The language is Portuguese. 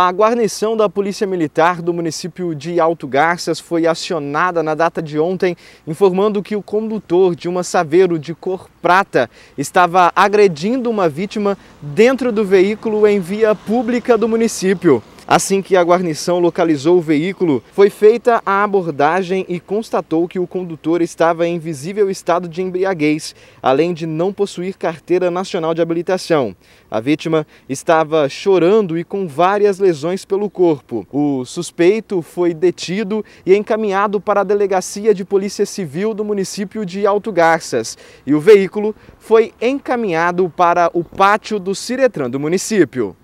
A guarnição da Polícia Militar do município de Alto Garças foi acionada na data de ontem, informando que o condutor de uma Saveiro de cor prata estava agredindo uma vítima dentro do veículo em via pública do município. Assim que a guarnição localizou o veículo, foi feita a abordagem e constatou que o condutor estava em visível estado de embriaguez, além de não possuir carteira nacional de habilitação. A vítima estava chorando e com várias lesões pelo corpo. O suspeito foi detido e encaminhado para a delegacia de polícia civil do município de Alto Garças. E o veículo foi encaminhado para o pátio do Ciretran do município.